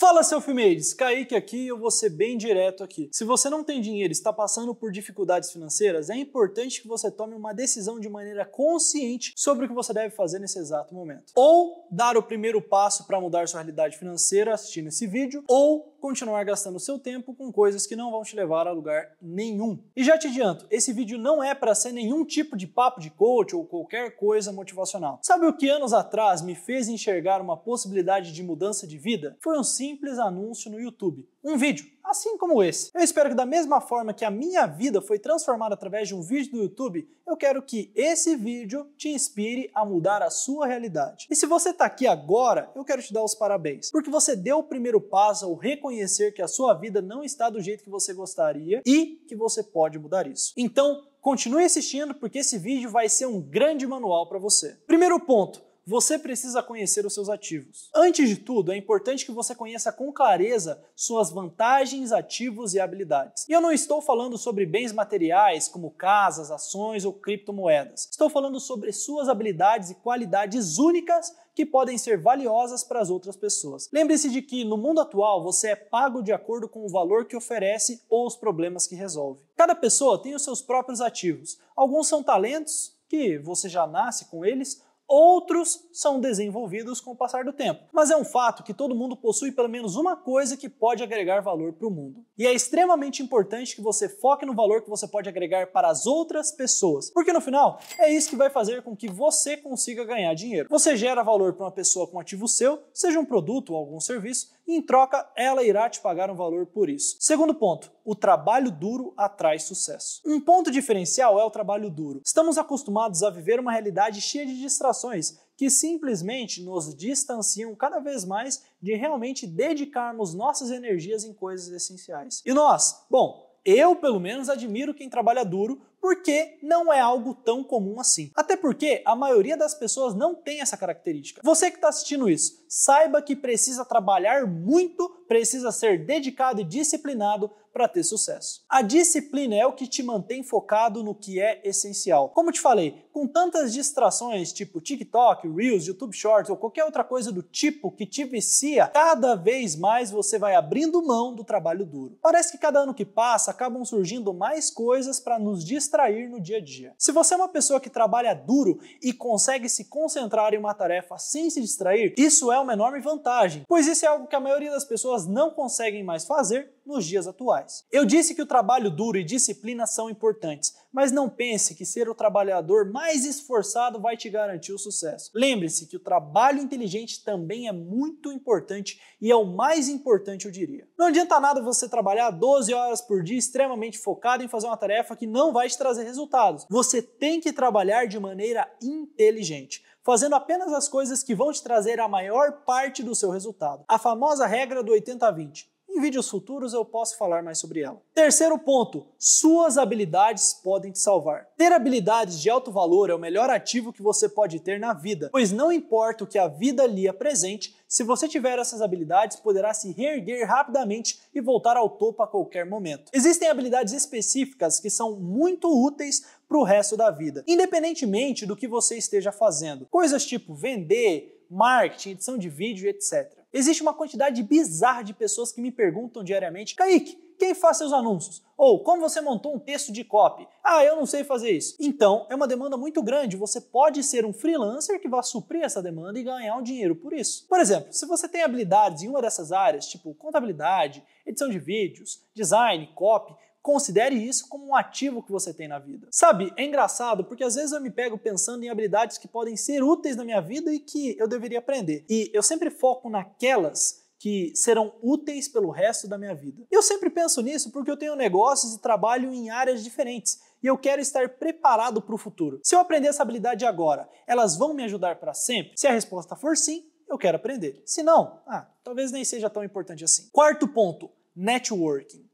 Fala, seu filmeiros! Kaique aqui eu vou ser bem direto aqui. Se você não tem dinheiro e está passando por dificuldades financeiras, é importante que você tome uma decisão de maneira consciente sobre o que você deve fazer nesse exato momento. Ou dar o primeiro passo para mudar sua realidade financeira assistindo esse vídeo, ou continuar gastando seu tempo com coisas que não vão te levar a lugar nenhum. E já te adianto, esse vídeo não é para ser nenhum tipo de papo de coach ou qualquer coisa motivacional. Sabe o que anos atrás me fez enxergar uma possibilidade de mudança de vida? Foi um sim simples anúncio no YouTube. Um vídeo, assim como esse. Eu espero que, da mesma forma que a minha vida foi transformada através de um vídeo do YouTube, eu quero que esse vídeo te inspire a mudar a sua realidade. E se você está aqui agora, eu quero te dar os parabéns, porque você deu o primeiro passo ao reconhecer que a sua vida não está do jeito que você gostaria e que você pode mudar isso. então, continue assistindo porque esse vídeo vai ser um grande manual para você. Primeiro ponto, você precisa conhecer os seus ativos. Antes de tudo, é importante que você conheça com clareza suas vantagens, ativos e habilidades. E eu não estou falando sobre bens materiais como casas, ações ou criptomoedas. Estou falando sobre suas habilidades e qualidades únicas que podem ser valiosas para as outras pessoas. Lembre-se de que no mundo atual você é pago de acordo com o valor que oferece ou os problemas que resolve. Cada pessoa tem os seus próprios ativos. Alguns são talentos que você já nasce com eles, Outros são desenvolvidos com o passar do tempo. Mas é um fato que todo mundo possui pelo menos uma coisa que pode agregar valor para o mundo. E é extremamente importante que você foque no valor que você pode agregar para as outras pessoas. Porque no final, é isso que vai fazer com que você consiga ganhar dinheiro. Você gera valor para uma pessoa com um ativo seu, seja um produto ou algum serviço, e em troca ela irá te pagar um valor por isso. Segundo ponto, o trabalho duro atrai sucesso. Um ponto diferencial é o trabalho duro. Estamos acostumados a viver uma realidade cheia de distrações que simplesmente nos distanciam cada vez mais de realmente dedicarmos nossas energias em coisas essenciais. E nós? Bom, eu, pelo menos, admiro quem trabalha duro porque não é algo tão comum assim. Até porque a maioria das pessoas não tem essa característica. Você que está assistindo isso, saiba que precisa trabalhar muito precisa ser dedicado e disciplinado para ter sucesso. A disciplina é o que te mantém focado no que é essencial. Como te falei, com tantas distrações tipo TikTok, Reels, YouTube Shorts ou qualquer outra coisa do tipo que te vicia, cada vez mais você vai abrindo mão do trabalho duro. Parece que cada ano que passa acabam surgindo mais coisas para nos distrair no dia a dia. Se você é uma pessoa que trabalha duro e consegue se concentrar em uma tarefa sem se distrair, isso é uma enorme vantagem, pois isso é algo que a maioria das pessoas não conseguem mais fazer nos dias atuais. Eu disse que o trabalho duro e disciplina são importantes, mas não pense que ser o trabalhador mais esforçado vai te garantir o sucesso. Lembre-se que o trabalho inteligente também é muito importante e é o mais importante, eu diria. Não adianta nada você trabalhar 12 horas por dia extremamente focado em fazer uma tarefa que não vai te trazer resultados. Você tem que trabalhar de maneira inteligente fazendo apenas as coisas que vão te trazer a maior parte do seu resultado. A famosa regra do 80-20. Em vídeos futuros eu posso falar mais sobre ela. Terceiro ponto, suas habilidades podem te salvar. Ter habilidades de alto valor é o melhor ativo que você pode ter na vida, pois não importa o que a vida lhe apresente, se você tiver essas habilidades, poderá se reerguer rapidamente e voltar ao topo a qualquer momento. Existem habilidades específicas que são muito úteis para o resto da vida, independentemente do que você esteja fazendo. Coisas tipo vender, marketing, edição de vídeo, etc. Existe uma quantidade bizarra de pessoas que me perguntam diariamente: Kaique, quem faz seus anúncios? Ou como você montou um texto de copy? Ah, eu não sei fazer isso. Então, é uma demanda muito grande. Você pode ser um freelancer que vá suprir essa demanda e ganhar um dinheiro por isso. Por exemplo, se você tem habilidades em uma dessas áreas, tipo contabilidade, edição de vídeos, design, copy, Considere isso como um ativo que você tem na vida. Sabe, é engraçado porque às vezes eu me pego pensando em habilidades que podem ser úteis na minha vida e que eu deveria aprender. E eu sempre foco naquelas que serão úteis pelo resto da minha vida. Eu sempre penso nisso porque eu tenho negócios e trabalho em áreas diferentes e eu quero estar preparado para o futuro. Se eu aprender essa habilidade agora, elas vão me ajudar para sempre? Se a resposta for sim, eu quero aprender. Se não, ah, talvez nem seja tão importante assim. Quarto ponto, networking.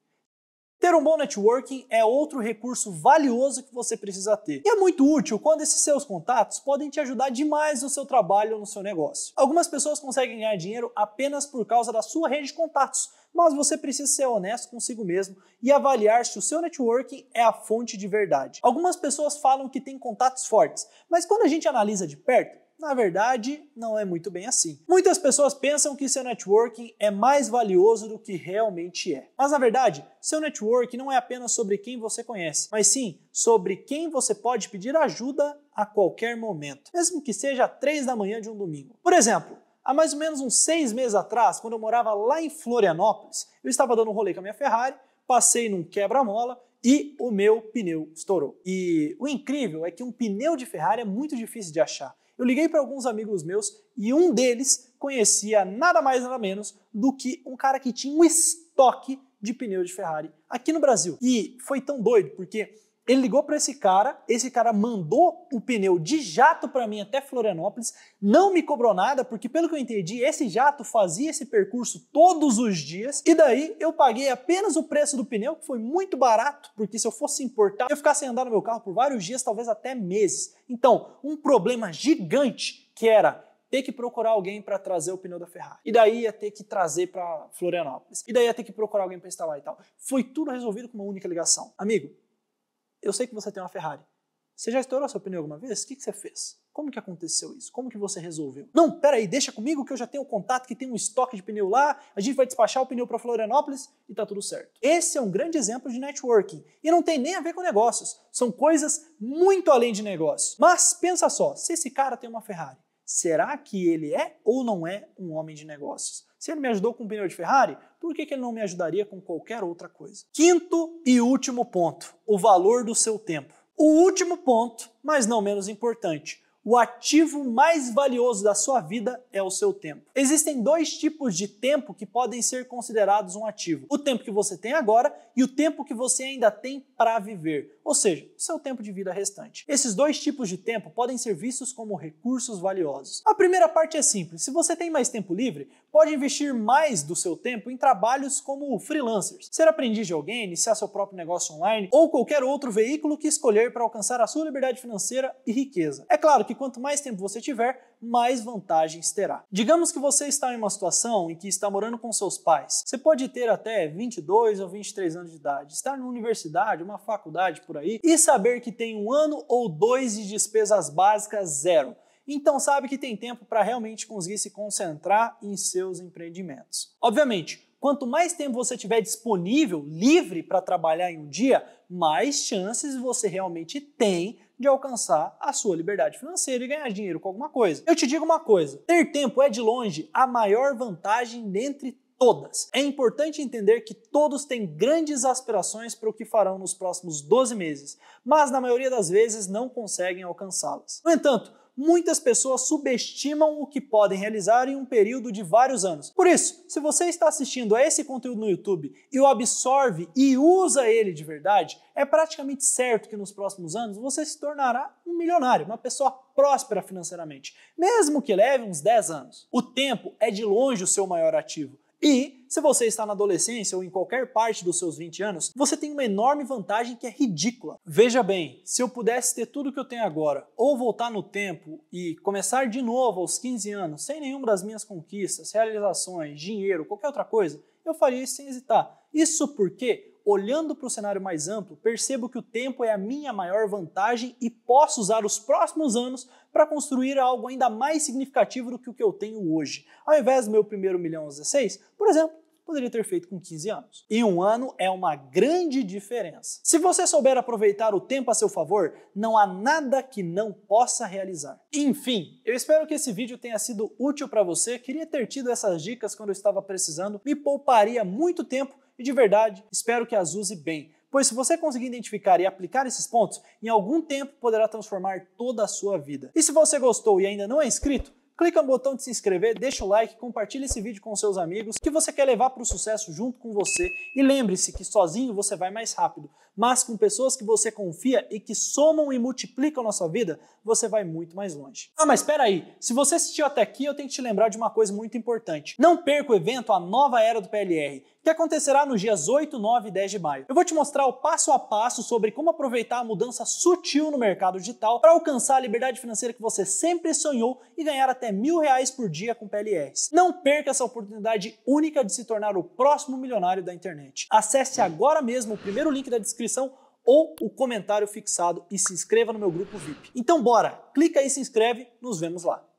Ter um bom networking é outro recurso valioso que você precisa ter. E é muito útil quando esses seus contatos podem te ajudar demais no seu trabalho ou no seu negócio. Algumas pessoas conseguem ganhar dinheiro apenas por causa da sua rede de contatos, mas você precisa ser honesto consigo mesmo e avaliar se o seu networking é a fonte de verdade. Algumas pessoas falam que têm contatos fortes, mas quando a gente analisa de perto, na verdade, não é muito bem assim. Muitas pessoas pensam que seu networking é mais valioso do que realmente é. Mas na verdade, seu networking não é apenas sobre quem você conhece, mas sim sobre quem você pode pedir ajuda a qualquer momento, mesmo que seja três da manhã de um domingo. Por exemplo, Há mais ou menos uns seis meses atrás, quando eu morava lá em Florianópolis, eu estava dando um rolê com a minha Ferrari, passei num quebra-mola e o meu pneu estourou. E o incrível é que um pneu de Ferrari é muito difícil de achar eu liguei para alguns amigos meus e um deles conhecia nada mais nada menos do que um cara que tinha um estoque de pneu de Ferrari aqui no Brasil. E foi tão doido porque ele ligou para esse cara, esse cara mandou o pneu de jato para mim até Florianópolis, não me cobrou nada, porque pelo que eu entendi, esse jato fazia esse percurso todos os dias, e daí eu paguei apenas o preço do pneu, que foi muito barato, porque se eu fosse importar, eu ficasse andar no meu carro por vários dias, talvez até meses. Então, um problema gigante que era ter que procurar alguém para trazer o pneu da Ferrari. E daí ia ter que trazer para Florianópolis. E daí ia ter que procurar alguém para instalar e tal. Foi tudo resolvido com uma única ligação. Amigo, eu sei que você tem uma Ferrari. Você já estourou seu pneu alguma vez? O que, que você fez? Como que aconteceu isso? Como que você resolveu? Não, peraí, deixa comigo que eu já tenho contato, que tem um estoque de pneu lá, a gente vai despachar o pneu para Florianópolis e tá tudo certo. Esse é um grande exemplo de networking e não tem nem a ver com negócios, são coisas muito além de negócio. Mas pensa só, se esse cara tem uma Ferrari, será que ele é ou não é um homem de negócios? Se ele me ajudou com o pneu de Ferrari, por que, que ele não me ajudaria com qualquer outra coisa? Quinto e último ponto: o valor do seu tempo. O último ponto, mas não menos importante, o ativo mais valioso da sua vida é o seu tempo. Existem dois tipos de tempo que podem ser considerados um ativo: o tempo que você tem agora e o tempo que você ainda tem para viver, ou seja, o seu tempo de vida restante. Esses dois tipos de tempo podem ser vistos como recursos valiosos. A primeira parte é simples: se você tem mais tempo livre, pode investir mais do seu tempo em trabalhos como freelancers, ser aprendiz de alguém, iniciar seu próprio negócio online ou qualquer outro veículo que escolher para alcançar a sua liberdade financeira e riqueza. É claro que quanto mais tempo você tiver, mais vantagens terá. Digamos que você está em uma situação em que está morando com seus pais. Você pode ter até 22 ou 23 anos de idade, estar numa universidade, uma faculdade por aí e saber que tem um ano ou dois de despesas básicas zero então sabe que tem tempo para realmente conseguir se concentrar em seus empreendimentos. Obviamente, quanto mais tempo você tiver disponível, livre para trabalhar em um dia, mais chances você realmente tem de alcançar a sua liberdade financeira e ganhar dinheiro com alguma coisa. Eu te digo uma coisa: ter tempo é de longe a maior vantagem dentre todas. É importante entender que todos têm grandes aspirações para o que farão nos próximos 12 meses, mas na maioria das vezes não conseguem alcançá-las. No entanto, muitas pessoas subestimam o que podem realizar em um período de vários anos. Por isso, se você está assistindo a esse conteúdo no YouTube e o absorve e usa ele de verdade, é praticamente certo que nos próximos anos você se tornará um milionário, uma pessoa próspera financeiramente, mesmo que leve uns 10 anos. O tempo é de longe o seu maior ativo. E se você está na adolescência ou em qualquer parte dos seus 20 anos, você tem uma enorme vantagem que é ridícula. Veja bem, se eu pudesse ter tudo que eu tenho agora, ou voltar no tempo e começar de novo aos 15 anos, sem nenhuma das minhas conquistas, realizações, dinheiro, qualquer outra coisa, eu faria isso sem hesitar. Isso porque olhando para o cenário mais amplo, percebo que o tempo é a minha maior vantagem e posso usar os próximos anos para construir algo ainda mais significativo do que o que eu tenho hoje. Ao invés do meu primeiro milhão aos 16, por exemplo, poderia ter feito com 15 anos. E um ano é uma grande diferença. Se você souber aproveitar o tempo a seu favor, não há nada que não possa realizar. Enfim, eu espero que esse vídeo tenha sido útil para você. Queria ter tido essas dicas quando eu estava precisando, me pouparia muito tempo e de verdade espero que as use bem. Pois se você conseguir identificar e aplicar esses pontos, em algum tempo poderá transformar toda a sua vida. E se você gostou e ainda não é inscrito, clica no botão de se inscrever, deixa o like, compartilha esse vídeo com seus amigos que você quer levar para o sucesso junto com você. E lembre-se que sozinho você vai mais rápido, mas com pessoas que você confia e que somam e multiplicam na sua vida, você vai muito mais longe. Ah, mas espera aí, se você assistiu até aqui, eu tenho que te lembrar de uma coisa muito importante. Não perca o evento A Nova Era do PLR, que acontecerá nos dias 8, 9 e 10 de maio. Eu vou te mostrar o passo a passo sobre como aproveitar a mudança sutil no mercado digital para alcançar a liberdade financeira que você sempre sonhou e ganhar até até mil reais por dia com PLRs. Não perca essa oportunidade única de se tornar o próximo milionário da internet. Acesse agora mesmo o primeiro link da descrição ou o comentário fixado e se inscreva no meu grupo VIP. Então bora, clica aí e se inscreve, nos vemos lá.